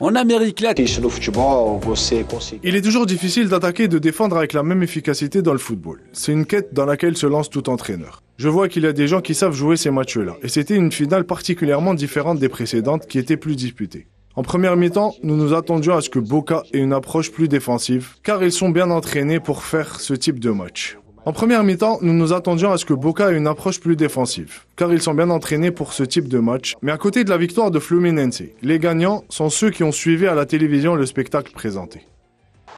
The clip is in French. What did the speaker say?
en Amérique latine. Il est toujours difficile d'attaquer et de défendre avec la même efficacité dans le football. C'est une quête dans laquelle se lance tout entraîneur. Je vois qu'il y a des gens qui savent jouer ces matchs-là, et c'était une finale particulièrement différente des précédentes qui étaient plus disputées. En première mi-temps, nous nous attendions à ce que Boca ait une approche plus défensive, car ils sont bien entraînés pour faire ce type de match. En première mi-temps, nous nous attendions à ce que Boca ait une approche plus défensive, car ils sont bien entraînés pour ce type de match. Mais à côté de la victoire de Fluminense, les gagnants sont ceux qui ont suivi à la télévision le spectacle présenté.